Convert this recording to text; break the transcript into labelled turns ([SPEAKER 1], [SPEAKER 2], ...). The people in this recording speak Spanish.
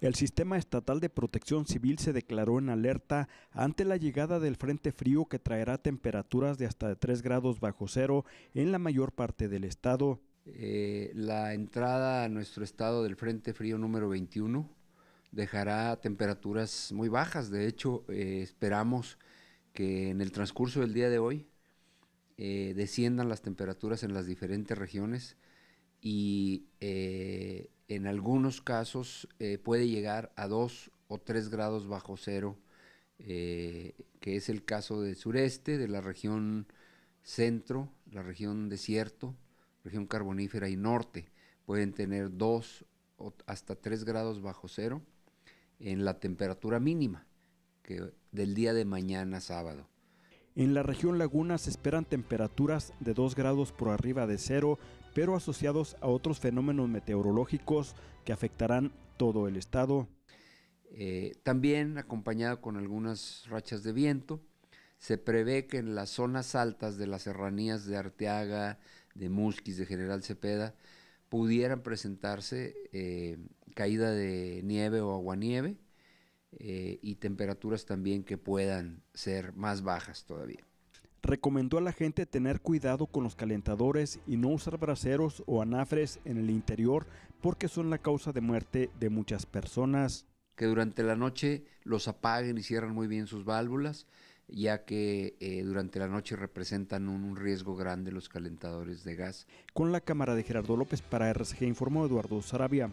[SPEAKER 1] El Sistema Estatal de Protección Civil se declaró en alerta ante la llegada del Frente Frío que traerá temperaturas de hasta 3 grados bajo cero en la mayor parte del estado. Eh, la entrada a nuestro estado del Frente Frío
[SPEAKER 2] número 21 dejará temperaturas muy bajas. De hecho, eh, esperamos que en el transcurso del día de hoy eh, desciendan las temperaturas en las diferentes regiones y eh, en algunos casos eh, puede llegar a 2 o 3 grados bajo cero, eh, que es el caso del sureste, de la región centro, la región desierto, región carbonífera y norte. Pueden tener 2 o hasta 3 grados bajo cero en la temperatura mínima que del día de mañana sábado.
[SPEAKER 1] En la región laguna se esperan temperaturas de 2 grados por arriba de cero, pero asociados a otros fenómenos meteorológicos que afectarán todo el estado. Eh, también acompañado con algunas rachas
[SPEAKER 2] de viento, se prevé que en las zonas altas de las serranías de Arteaga, de Musquis, de General Cepeda, pudieran presentarse eh, caída de nieve o aguanieve eh, y temperaturas también que puedan
[SPEAKER 1] ser más bajas todavía. Recomendó a la gente tener cuidado con los calentadores y no usar braseros o anafres en el interior porque son la causa de muerte de muchas personas. Que durante la noche los apaguen y cierran muy bien sus válvulas,
[SPEAKER 2] ya que eh, durante la noche representan un, un riesgo grande los calentadores
[SPEAKER 1] de gas. Con la cámara de Gerardo López para RCG informó Eduardo Sarabia.